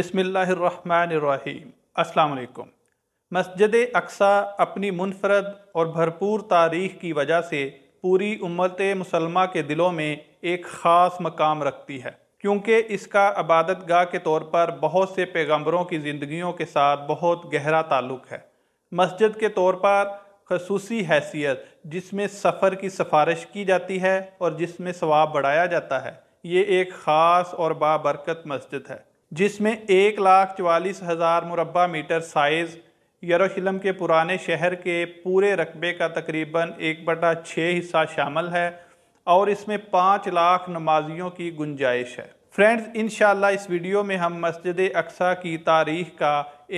अस्सलाम वालेकुम मस्जिद अक्सा अपनी मुनफरद और भरपूर तारीख की वजह से पूरी उम्मत मुसलमा के दिलों में एक ख़ास मकाम रखती है क्योंकि इसका आबादत गाह के तौर पर बहुत से पैगम्बरों की ज़िंदगियों के साथ बहुत गहरा ताल्लुक़ है मस्जिद के तौर पर खसूसी हैसियत जिसमें सफ़र की सिफारिश की जाती है और जिसमें सवाब बढ़ाया जाता है ये एक ख़ास और बाबरकत मस्जिद है जिसमें एक लाख चवालीस हज़ार मुरबा मीटर साइज़ यरूशलम के पुराने शहर के पूरे रकबे का तकरीबन एक बटा छः हिस्सा शामिल है और इसमें पाँच लाख नमाजियों की गुंजाइश है फ्रेंड्स इन इस वीडियो में हम मस्जिद अक्सा की तारीख का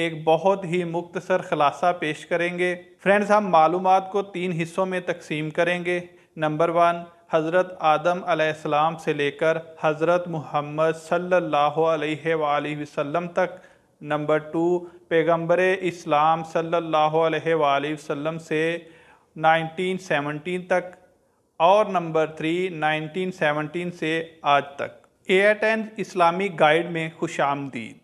एक बहुत ही मुख्तसर ख़लासा पेश करेंगे फ्रेंड्स हम मालूम को तीन हिस्सों में तकसीम करेंगे नंबर वन हज़रत आदम आसमाम से लेकर हज़रत मोहम्मद सल्लल्लाहु अलैहि वसल्लम तक नंबर टू पैगम्बर इस्लाम सल्लल्लाहु अलैहि वसल्लम से 1917 तक और नंबर थ्री 1917 से आज तक एट एंड इस्लामी गाइड में खुश आमदीद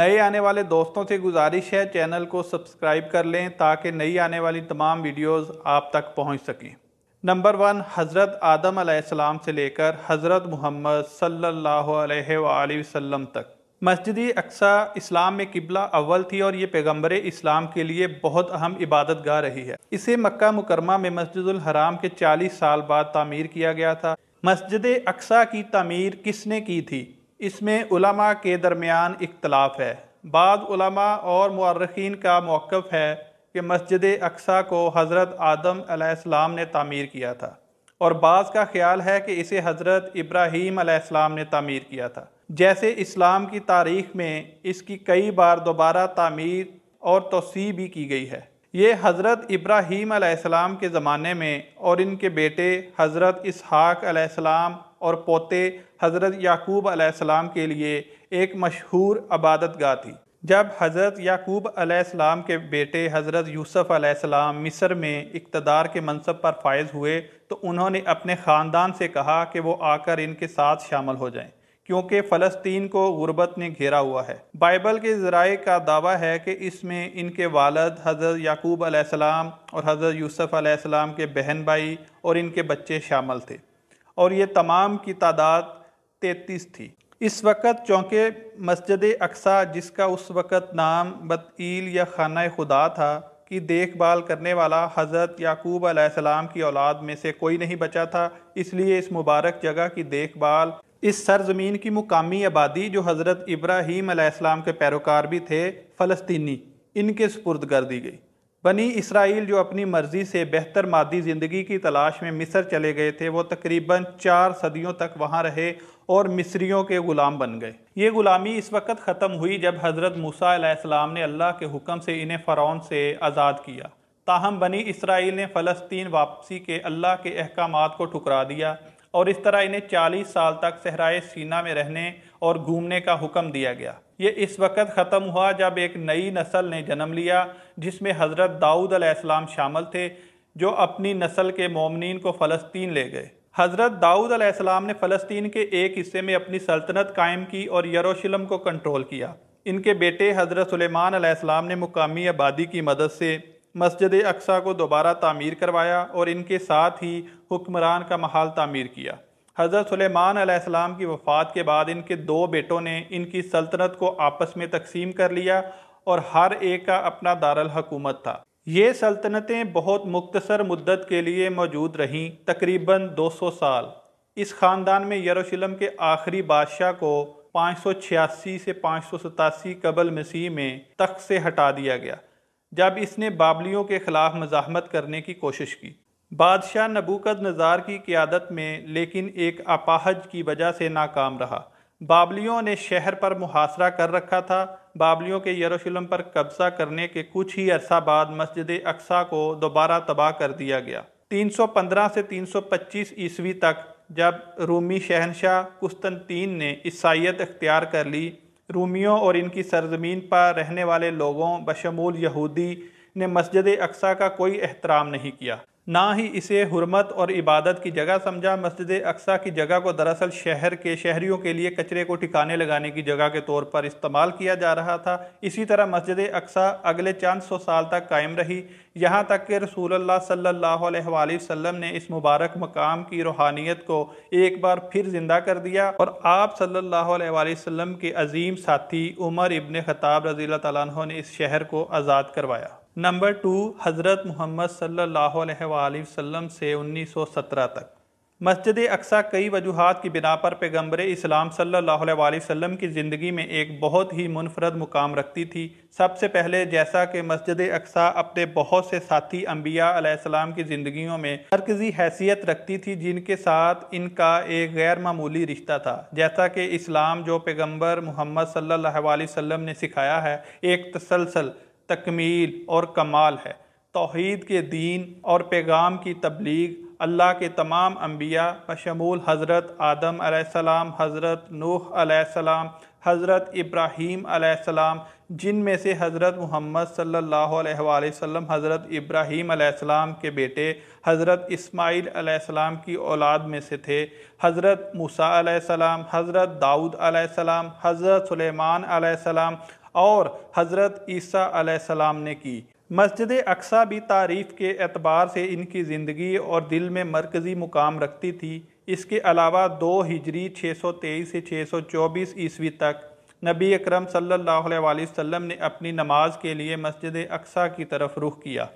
नए आने वाले दोस्तों से गुजारिश है चैनल को सब्सक्राइब कर लें ताकि नई आने वाली तमाम वीडियोस आप तक पहुंच सकें नंबर वन हज़रत आदम आसमाम से लेकर हज़रत मोहम्मद सल्लाम तक मस्जिद अक्सा इस्लाम में किबला अव्वल थी और ये पैगम्बर इस्लाम के लिए बहुत अहम इबादत गाह रही है इसे मक्का मुकरमा में मस्जिद हराम के 40 साल बाद तामीर किया गया था मस्जिद अक्सा की तमीर किसने की थी इसमें उलमा के दरमियान इख्तलाफ है बाद उलमा और मर्रखीन का मौक़ है कि मस्जिद अक्सा को हज़रत आदम आसमाम ने तामीर किया था और बाज़ का ख्याल है कि इसे हज़रत इब्राहीम आलाम ने तामीर किया था जैसे इस्लाम की तारीख में इसकी कई बार दोबारा तामीर और तोसी भी की गई है ये हज़रत इब्राहीम आलाम के ज़माने में और इनके बेटे हज़रत इसहाक और पोते हज़रत याकूब आलाम के लिए एक मशहूर आबादत गाह थी जब हज़रत याकूब अलैहिस्सलाम के बेटे हज़रत यूसुफ अलैहिस्सलाम मिस्र में इकतदार के मनसब पर फायज हुए तो उन्होंने अपने ख़ानदान से कहा कि वो आकर इनके साथ शामिल हो जाएं क्योंकि फ़लस्तीन को ग़ुरबत ने घेरा हुआ है बाइबल के ज़राए का दावा है कि इसमें इनके वालद हज़रत याकूब अलैहिस्सलाम और हज़रत यूसुफ अलैहिस्सलाम के बहन भाई और इनके बच्चे शामिल थे और ये तमाम की तादाद तैतीस थी इस वक्त चौंके मस्जिद अक्सा जिसका उस वक़्त नाम बतील या खाना खुदा था कि देखभाल करने वाला हज़रत याकूब आसमाम की औलाद में से कोई नहीं बचा था इसलिए इस मुबारक जगह की देखभाल इस सरजमीन की मुकामी आबादी जो हज़रत इब्राहीम आसमाम के पैरोकार भी थे फ़लस्तनी इनके सुपुर्द कर दी गई बनी इसराइल जो अपनी मर्ज़ी से बेहतर मादी ज़िंदगी की तलाश में मिस्र चले गए थे वो तकरीबन चार सदियों तक वहाँ रहे और मिस्रियों के ग़ुलाम बन गए ये ग़ुलामी इस वक्त ख़त्म हुई जब हज़रत मूसा ने अल्लाह के हुक्म से इन्हें फ़रौन से आज़ाद किया ताहम बनी इसराइल ने फ़लस्तीन वापसी के अल्लाह के अहकाम को ठुकरा दिया और इस तरह इन्हें 40 साल तक सहराए सीना में रहने और घूमने का हुक्म दिया गया ये इस वक्त ख़त्म हुआ जब एक नई नस्ल ने जन्म लिया जिसमें हज़रत दाऊद अलैहिस्सलाम शामिल थे जो अपनी नस्ल के ममनिन को फ़लस्तीन ले गए हज़रत दाऊद अलैहिस्सलाम ने फ़लस्तीन के एक हिस्से में अपनी सल्तनत कायम की और यरूशलेम को कंट्रोल किया इनके बेटे हज़रत सुलेमान अलैहिस्सलाम ने मुकामी आबादी की मदद से मस्जिद अक्सा को दोबारा तामीर करवाया और इनके साथ ही हुक्मरान का महाल तामीर किया हज़रत सुलेमान अलैहिस्सलाम की वफ़ात के बाद इनके दो बेटों ने इनकी सल्तनत को आपस में तकसीम कर लिया और हर एक का अपना दारल था ये सल्तनतें बहुत मुख्तसर मुद्दत के लिए मौजूद रहीं तकरीबन 200 साल इस ख़ानदान में यरूशलेम के आखिरी बादशाह को 586 से पाँच सौ सतासी कबल मसीह में तख्त से हटा दिया गया जब इसने बाबलियों के ख़िलाफ़ मज़ाहमत करने की कोशिश की बादशाह नबूकद नज़ार की क़्यादत में लेकिन एक अपाहज की वजह से नाकाम रहा बाबलियों ने शहर पर मुहासरा कर रखा था बाबलियों के यरूशलेम पर कब्जा करने के कुछ ही अरसा बाद मस्जिद अक्सा को दोबारा तबाह कर दिया गया 315 से 325 ईस्वी तक जब रूमी शहनशाह कुस्तनतीन ने ईसाइत अख्तियार कर ली रूमियों और इनकी सरजमीन पर रहने वाले लोगों बशमूल यहूदी ने मस्जिद अक्सा का कोई एहतराम नहीं किया ना ही इसे हरमत और इबादत की जगह समझा मस्जिद अक्सा की जगह को दरअसल शहर के शहरियों के लिए कचरे को ठिकाने लगाने की जगह के तौर पर इस्तेमाल किया जा रहा था इसी तरह मस्जिद अक्सा अगले चंद सौ साल तक कायम रही यहाँ तक कि रसूल सल्लल्लाहु अलैहि वसल्लम ने इस मुबारक मकाम की रूहानियत को एक बार फिर ज़िंदा कर दिया और आप सल्लल्लाहु अलैहि वसल्लम के अजीम साथी उमर इबन ख़ताब रज़ी तैन ने इस शहर को आज़ाद करवाया नंबर टू हज़रत मोहम्मद सल्लल्लाहु से वसल्लम से 1917 तक मस्जिद अक्सा कई वजूहत की बिना पर पैगम्बर इस्लाम सल्लल्लाहु अलैहि वसल्लम की ज़िंदगी में एक बहुत ही मुनफरद मुकाम रखती थी सबसे पहले जैसा कि मस्जिद अक्सा अपने बहुत से साथी अम्बिया अलैहिस्सलाम की ज़िंदगियों में मरकज़ी हैसियत रखती थी जिनके साथ इनका एक गैर मामूली रिश्ता था जैसा कि इस्लाम जो पैगम्बर मोहम्मद सल्ला वसम ने सिखाया है एक तसलसल तकमील और कमाल है तोहद के दीन और पैगाम की तबलीग अल्लाह के तमाम अम्बिया बशमूल हज़रत आदम आसमाम हज़रत नूह आसमाम हज़रत इब्राहीम आसमाम में से हज़रत मोहम्मद सल्लल्लाहु अलैहि वसल्लम हज़रत इब्राहीम आसमाम के बेटे हज़रत इस्माइल आसमाम की औलाद में से थे हज़रत मूसा आसमाम हज़रत दाऊद आसमाम हज़रत सुलेमान आसमाम और हज़रत ईसीम ने की मस्जिद अक्सा भी तारीफ़ के अतबार से इनकी ज़िंदगी और दिल में मरकज़ी मुकाम रखती थी इसके अलावा दो हिजरी 623 से 624 ईस्वी तक नबी अकरम सल्लल्लाहु अलैहि वसल्लम ने अपनी नमाज के लिए मस्जिद अक्सा की तरफ रुख किया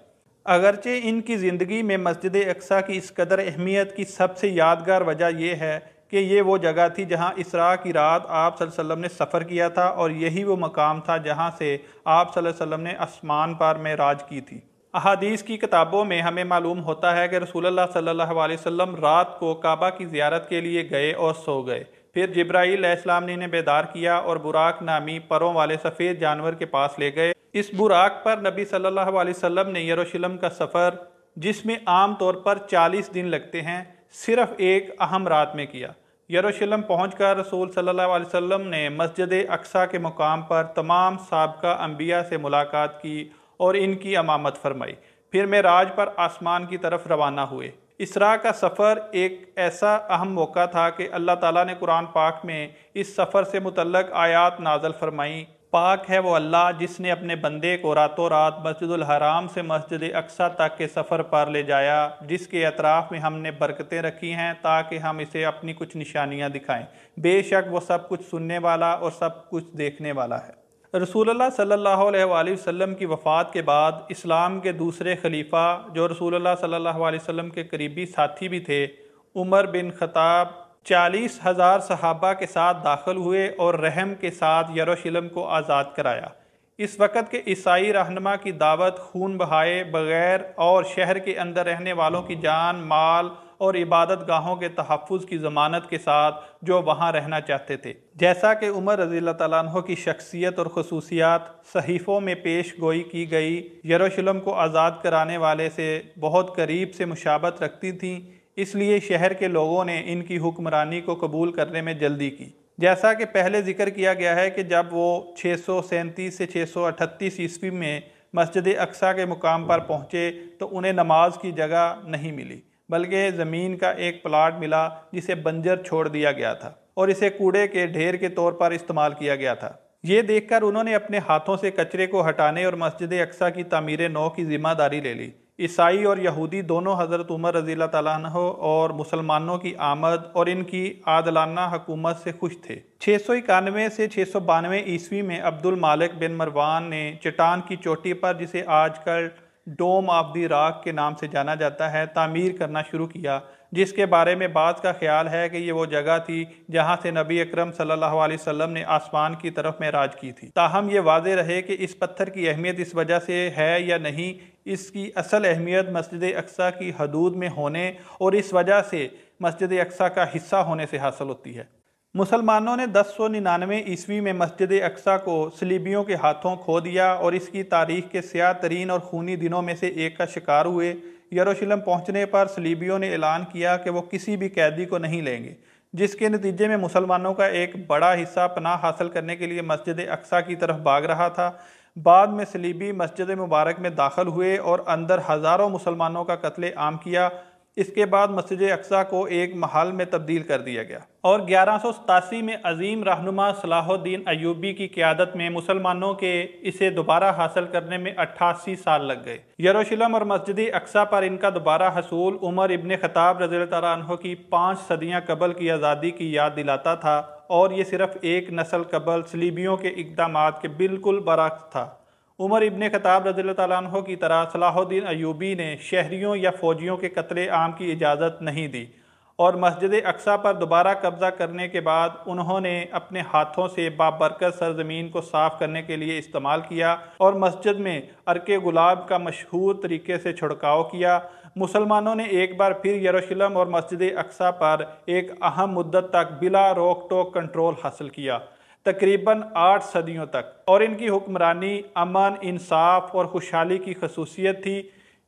अगरचे इनकी ज़िंदगी में मस्जिद अक्सा की इस कदर अहमियत की सबसे यादगार वजह यह है कि ये वो जगह थी जहाँ इसरा की रात आप वसल्लम ने सफ़र किया था और यही वो मकाम था जहाँ से आप वसल्लम ने आसमान पर राज की थी अहादीस की किताबों में हमें मालूम होता है कि रसूलुल्लाह सल्लल्लाहु अलैहि वसल्लम रात को काबा की ज़्यारत के लिए गए और सो गए फिर जब्राईल इस्लाम ने इन्हें बेदार किया और बुराक नामी परों वाले सफ़ेद जानवर के पास ले गए इस बुराक पर नबी सल्ला वसम ने यरूशलेम का सफ़र जिसमें आम तौर पर 40 दिन लगते हैं सिर्फ एक अहम रात में किया यरूशलेम पहुंचकर रसूल सल्लल्लाहु अलैहि वसल्लम ने मस्जिद अक्सा के मुकाम पर तमाम सबका अम्बिया से मुलाकात की और इनकी अमामत फरमाई फिर मेराज पर आसमान की तरफ रवाना हुए इसरा का सफ़र एक ऐसा अहम मौका था कि अल्लाह ताला ने कुरान पाक में इस सफ़र से मुतलक आयात नाजल फरमाई पाक है वो अल्लाह जिसने अपने बंदे को रातों रात मस्जिद हराम से मस्जिद अक्सा तक के सफ़र पर ले जाया जिसके अतराफ़ में हमने बरकतें रखी हैं ताकि हम इसे अपनी कुछ निशानियाँ दिखाएं बेशक वो सब कुछ सुनने वाला और सब कुछ देखने वाला है रसूलुल्लाह सल्लल्लाहु अलैहि वसल्लम की वफ़ात के बाद इस्लाम के दूसरे खलीफा जो रसूल सल्ला वसम के करीबी साथी भी थे उमर बिन खताब चालीस हज़ार सहाबा के साथ दाखिल हुए और रहम के साथ यरूशलेम को आज़ाद कराया इस वक़्त के ईसाई रहनमा की दावत खून बहाए बगैर और शहर के अंदर रहने वालों की जान माल और इबादत गाहों के तहफ़ की ज़मानत के साथ जो वहाँ रहना चाहते थे जैसा कि उमर रजील तु की शख्सियत और खसूसियात सहीफ़ों में पेश गोई की गई यरूशलेम को आज़ाद कराने वाले से बहुत करीब से मुशाबत रखती थी इसलिए शहर के लोगों ने इनकी हुक्मरानी को कबूल करने में जल्दी की जैसा कि पहले जिक्र किया गया है कि जब वो छः से छः सौ ईस्वी में मस्जिद अक्सा के मुकाम पर पहुँचे तो उन्हें नमाज की जगह नहीं मिली बल्कि ज़मीन का एक प्लाट मिला जिसे बंजर छोड़ दिया गया था और इसे कूड़े के ढेर के तौर पर इस्तेमाल किया गया था ये देखकर उन्होंने अपने हाथों से कचरे को हटाने और मस्जिद अक्सा की तमीर नौ की ज़िम्मेदारी ले ली ईसाई और यहूदी दोनों हज़रत उमर रज़ी तह और मुसलमानों की आमद और इनकी आदलाना हकूमत से खुश थे छः सौ इक्यानवे से छः सौ बानवे ईस्वी में अब्दुल मालिक बिन मरवान ने चटान की चोटी पर जिसे आजकल डोम ऑफ दी राग के नाम से जाना जाता है तामीर करना शुरू किया जिसके बारे में बात का ख्याल है कि ये वो जगह थी जहाँ से नबी अक्रम सल्लल्लाहु ने आसमान की तरफ में राज की थी ताहम ये वाज रहे कि इस पत्थर की अहमियत इस वजह से है या नहीं इसकी असल अहमियत मस्जिद अक्सा की हदूद में होने और इस वजह से मस्जिद अक्सा का हिस्सा होने से हासिल होती है मुसलमानों ने दस सौ निन्यानवे ईस्वी में मस्जिद अक्सा को सलीबियों के हाथों खो दिया और इसकी तारीख के स्या तरीन और खूनी दिनों में से एक का शिकार हुए यरूशलेम पहुंचने पर सलीबियों ने ऐलान किया कि वो किसी भी कैदी को नहीं लेंगे जिसके नतीजे में मुसलमानों का एक बड़ा हिस्सा पनाह हासिल करने के लिए मस्जिद अक्सा की तरफ भाग रहा था बाद में सलीबी मस्जिद मुबारक में दाखिल हुए और अंदर हज़ारों मुसलमानों का कत्ल आम किया इसके बाद मस्जिद अक्सा को एक महल में तब्दील कर दिया गया और ग्यारह सौ सतासी में अजीम रहनुमा सलाहुद्दीन अयूबी की क्यादत में मुसलमानों के इसे दोबारा हासिल करने में अट्ठासी साल लग गए यरूशलम और मस्जिद अक्सा पर इनका दोबारा हसूल उमर इबन खताब रजी तह की पाँच सदियाँ कबल की आज़ादी की याद दिलाता था और ये सिर्फ़ एक नस्ल कबल सलीबियों के इकदाम के बिल्कुल बरक्स था उमर इबन खताब रज़ी तु की तरह सलाहुद्दीन अयूबी ने शहरीों या फ़ौजियों के कतले आम की इजाज़त नहीं दी और मस्जिद अक्सा पर दोबारा कब्ज़ा करने के बाद उन्होंने अपने हाथों से बाबरकत सरजमीन को साफ़ करने के लिए इस्तेमाल किया और मस्जिद में अरके गुलाब का मशहूर तरीके से छिड़काव किया मुसलमानों ने एक बार फिर यरूशलेम और मस्जिद अक्सा पर एक अहम मुद्दत तक बिला रोक टोक कंट्रोल हासिल किया तकरीबन आठ सदियों तक और इनकी हुक्मरानी अमन इंसाफ और खुशहाली की खसूसियत थी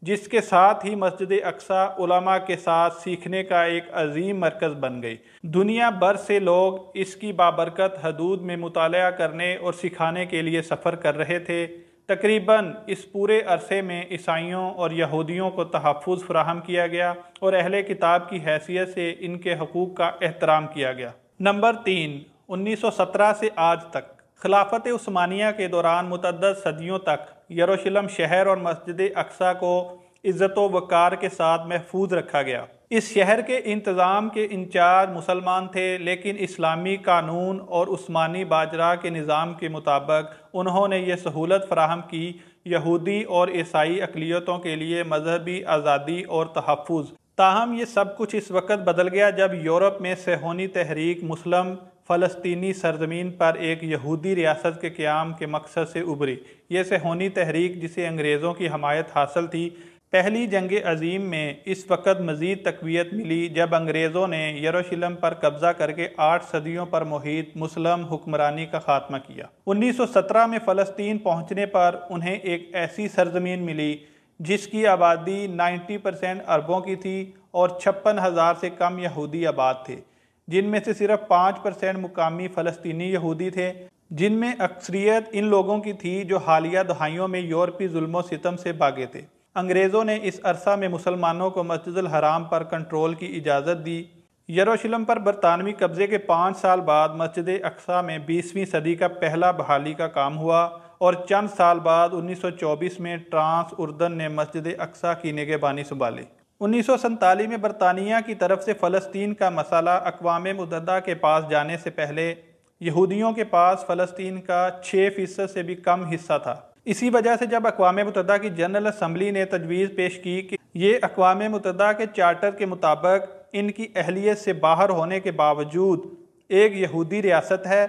जिसके साथ ही मस्जिद अक्सा उलमा के साथ सीखने का एक अजीम मरकज़ बन गई दुनिया भर से लोग इसकी बाबरकत हदूद में मुताल करने और सिखाने के लिए सफ़र कर रहे थे तकरीबन इस पूरे अरसे में ईसाइयों और यहूदियों को तहफ़ फ्राहम किया गया और अहल किताब की हैसियत से इनके हकूक़ का एहतराम किया गया नंबर तीन उन्नीस सौ सत्रह से आज तक खिलाफत उस्मानिया के दौरान मतदद सदियों तक यरूशलेम शहर और मस्जिद अक्सा को इज़्ज़त वक़ार के साथ महफूज रखा गया इस शहर के इंतज़ाम के इंचार्ज मुसलमान थे लेकिन इस्लामी कानून और उस्मानी बाजरा के निज़ाम के मुताबिक उन्होंने ये सहूलत फराहम की यहूदी और ईसाई अकलीतों के लिए मजहबी आज़ादी और तहफ़ ताहम ये सब कुछ इस वक्त बदल गया जब यूरोप में सेहोनी तहरीक मुस्लिम फ़लस्तीनी सरजमीन पर एक यहूदी रियासत के क्याम के मकसद से उभरी ये सेहोनी तहरीक जिसे अंग्रेज़ों की हमायत हासिल थी पहली जंग अजीम में इस वक्त मज़ीद तकवीत मिली जब अंग्रेज़ों ने यरूशलेम पर कब्ज़ा करके आठ सदियों पर मुहित मुस्लिम हुक्मरानी का खात्मा किया 1917 में फ़लस्तीन पहुँचने पर उन्हें एक ऐसी सरजमीन मिली जिसकी आबादी 90 परसेंट अरबों की थी और छप्पन हज़ार से कम यहूदी आबाद थे जिनमें से सिर्फ पाँच परसेंट मुकामी फ़लस्तनी यहूदी थे जिनमें अक्सरियत इन लोगों की थी जो हालिया दहाइयों में यूरोपी जुल्मों सितम से भागे थे अंग्रेज़ों ने इस अरसा में मुसलमानों को मस्जिद हराम पर कंट्रोल की इजाज़त दी यरूशलेम पर बरतानवी कब्ज़े के पाँच साल बाद मस्जिद अक्सा में बीसवीं सदी का पहला बहाली का काम हुआ और चंद साल बाद 1924 में ट्रांस उर्दन ने मस्जिद अक्सा की निगेबानी संभाली उन्नीस में बरतानिया की तरफ से फ़लस्तीन का मसाला अकवा मुतदा के पास जाने से पहले यहूदियों के पास फ़लस्तीन का छः फ़ीसद से भी कम हिस्सा था इसी वजह से जब अकवा मतदा की जनरल असम्बली ने तजवीज़ पेश की कि ये अकवा मतदा के चार्टर के मुताबिक इनकी अहलियत से बाहर होने के बावजूद एक यहूदी रियासत है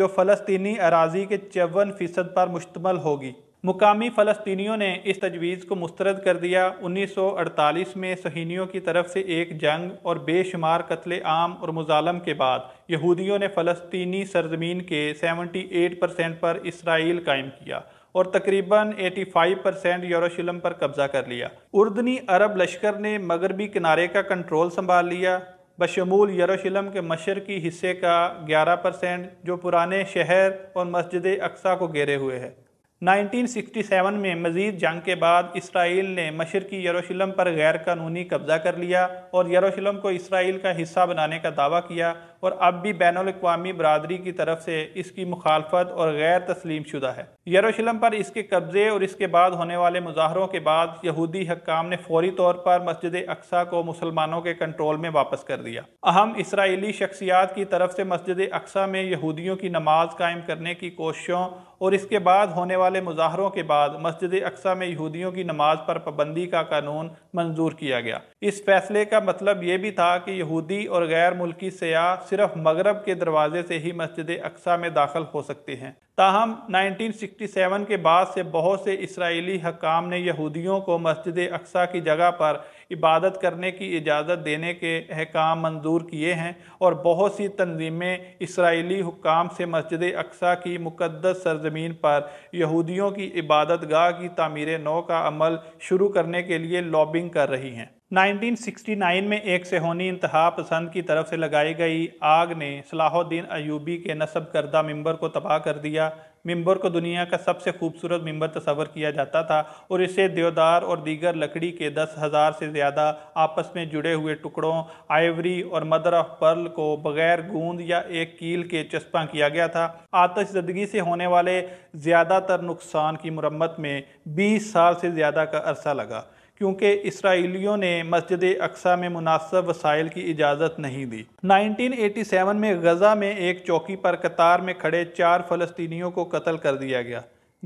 जो फ़लस्तनी अराजी के चौवन फ़ीसद पर मुश्तमल होगी मुकामी फलस्तनीों ने इस तजवीज़ को मुस्रद कर दिया 1948 में सहीनियों की तरफ से एक जंग और बेशुमार कत्ल आम और मुजालम के बाद यहूदियों ने फ़लस्तनी सरजमीन के 78 परसेंट पर इसराइल कायम किया और तकरीबन 85 परसेंट यरूशलम पर कब्जा कर लिया उर्दनी अरब लश्कर ने मगरबी किनारे का कंट्रोल संभाल लिया बशमूल यरूशलेम के मशरकी हिस्से का 11 परसेंट जो पुराने शहर और मस्जिद अक्सा को घेरे हुए है 1967 में मजीद जंग के बाद इसराइल ने मशरकी यरूशलेम पर गैर कानूनी कब्जा कर लिया और यरूशलेम को इसराइल का हिस्सा बनाने का दावा किया और अब भी बैन अवी बरदरी की तरफ से इसकी मुखालफत और गैर तस्लीम शुदा है यरूशलम पर इसके कब्ज़े और इसके बाद होने वाले मुजाहरों के बाद यहूदी हकाम ने फौरी तौर पर मस्जिद अक्सा को मुसलमानों के कंट्रोल में वापस कर दिया अहम इसराइली शख्सियात की तरफ से मस्जिद अक्सा में यहूदियों की नमाज कायम करने की कोशिशों और इसके बाद होने वाले मुजाहरों के बाद मस्जिद अक्सा में यहूदियों की नमाज पर पाबंदी का कानून मंजूर किया गया इस फैसले का मतलब ये भी था कि यहूदी और गैर मुल्की सयाह सिर्फ मगरब के दरवाजे से ही मस्जिद अक्सा में दाखिल हो सकते हैं ताहम 1967 के बाद से बहुत से इसराइली हकाम ने यहूदियों को मस्जिद अक्सा की जगह पर इबादत करने की इजाज़त देने के अहकाम मंजूर किए हैं और बहुत सी तनजीमें इसराइली हुकाम से मस्जिद अक्सा की मुकदस सरजमीन पर यहूदियों की इबादत गाह की तमीर नौ का अमल शुरू करने के लिए लॉबिंग कर रही हैं 1969 में एक सेहोनी इंतहा पसंद की तरफ से लगाई गई आग ने सलाहुद्दीन अयूबी के नसब करदा मंबर को तबाह कर दिया मंबर को दुनिया का सबसे खूबसूरत मंबर तस्वर किया जाता था और इसे देवदार और दीगर लकड़ी के दस हज़ार से ज़्यादा आपस में जुड़े हुए टुकड़ों आइवरी और मदर ऑफ पर्ल को बगैर गूंद या एक कील के चस्पा किया गया था आतशजदगी से होने वाले ज़्यादातर नुकसान की मरम्मत में बीस साल से ज़्यादा का अरसा लगा क्योंकि इसराइलियों ने मस्जिद अक्सा में मुनासब वसाइल की इजाज़त नहीं दी 1987 में गजा में एक चौकी पर कतार में खड़े चार फलस्तनीों को कत्ल कर दिया गया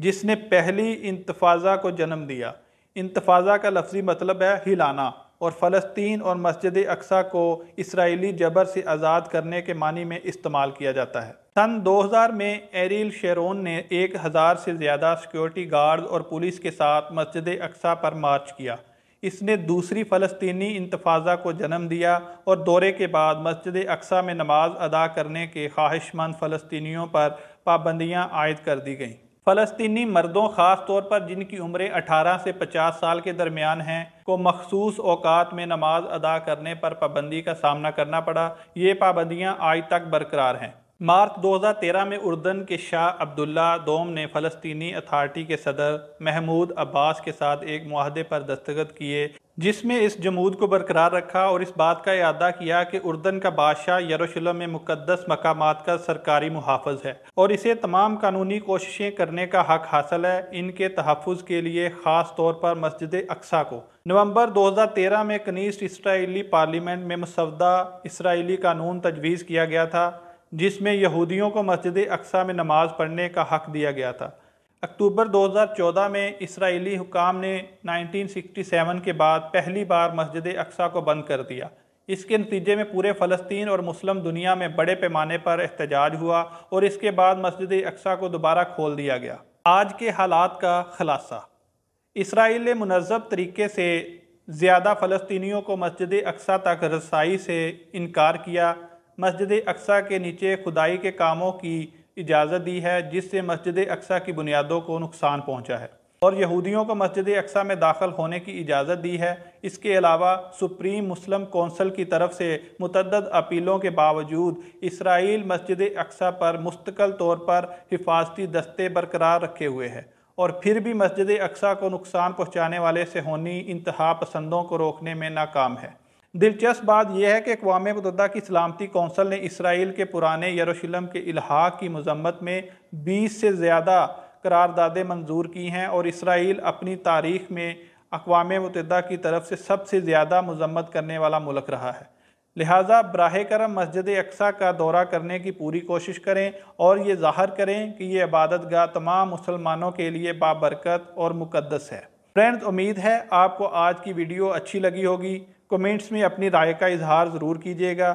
जिसने पहली इंतफाज़ा को जन्म दिया इंतफाज़ा का लफ्ज़ी मतलब है हिलाना और फ़लस्तीन और मस्जिद अक्सा को इसराइली जबर से आज़ाद करने के मानी में इस्तेमाल किया जाता है सन 2000 में एरिल शेरोन ने 1000 से ज़्यादा सिक्योरिटी गार्ड और पुलिस के साथ मस्जिद अक्सा पर मार्च किया इसने दूसरी फ़लस्तीनी इंतफाज़ा को जन्म दिया और दौरे के बाद मस्जिद अक्सा में नमाज अदा करने के ख्वाहिशमंद फ़लस्तियों पर पाबंदियाँ आयद कर दी गईं फ़लस्तनी मर्दों ख़ास तौर पर जिनकी उम्रें 18 से 50 साल के दरमियान हैं को मखसूस अवकात में नमाज अदा करने पर पाबंदी का सामना करना पड़ा ये पाबंदियाँ आज तक बरकरार हैं मार्च 2013 में उर्दन के शाह अब्दुल्ला दोम ने फ़लस्तनी अथार्टी के सदर महमूद अब्बास के साथ एक माहदे पर दस्तखत किए जिसमें इस जमूद को बरकरार रखा और इस बात का इरादा किया कि उर्दन का बादशाह यरूशलेम में मुकदस मकामात का सरकारी मुहाफ़ है और इसे तमाम कानूनी कोशिशें करने का हक हासिल है इनके तहफ़ के लिए ख़ास तौर पर मस्जिद अक्सा को नवंबर 2013 में कनीस्ट इसराइली पार्लियामेंट में मुसवदा इसराइली कानून तजवीज़ किया गया था जिसमें यहूदियों को मस्जिद अक्सा में नमाज़ पढ़ने का हक दिया गया था अक्टूबर 2014 में इसराइली हुकाम ने 1967 के बाद पहली बार मस्जिद अक्सा को बंद कर दिया इसके नतीजे में पूरे फ़लस्तीन और मुस्लिम दुनिया में बड़े पैमाने पर एहतजाज हुआ और इसके बाद मस्जिद अक्सा को दोबारा खोल दिया गया आज के हालात का ख़ुलासा इसराइल ने मनजब तरीके से ज़्यादा फ़लस्तियों को मस्जिद अक्सा तक रसाई से इनकार किया मस्जिद अक्सा के नीचे खुदाई के कामों की इजाज़त दी है जिससे मस्जिद अक्सा की बुनियादों को नुकसान पहुँचा है और यहूदियों को मस्जिद अक्सा में दाखिल होने की इजाज़त दी है इसके अलावा सुप्रीम मुस्लिम कौंसल की तरफ से मतदद अपीलों के बावजूद इसराइल मस्जिद अक्सा पर मुस्तकल तौर पर हिफाजती दस्ते बरकरार रखे हुए है और फिर भी मस्जिद अक्सा को नुकसान पहुँचाने वाले सेहोनी इंतहा पसंदों को रोकने में नाकाम है दिलचस्प बात यह है कि अकवा मतदा की सलामती कौंसल ने इसराइल के पुराने यरूशलम के इलाहा की मजम्मत में बीस से ज़्यादा करारदादें मंजूर की हैं और इसराइल अपनी तारीख में अकवा मतदा की तरफ से सबसे ज़्यादा मजम्मत करने वाला मुल्क रहा है लिहाजा बरह करम मस्जिद अक्सा का दौरा करने की पूरी कोशिश करें और ये जाहर करें कि ये इबादत गाह तमाम मुसलमानों के लिए बाबरकत और मुकदस है फ्रेंड्स उम्मीद है आपको आज की वीडियो अच्छी लगी होगी कमेंट्स में अपनी राय का इजहार ज़रूर कीजिएगा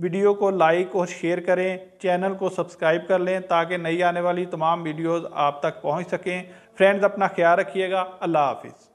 वीडियो को लाइक और शेयर करें चैनल को सब्सक्राइब कर लें ताकि नई आने वाली तमाम वीडियोस आप तक पहुंच सकें फ्रेंड्स अपना ख्याल रखिएगा अल्लाह हाफिज़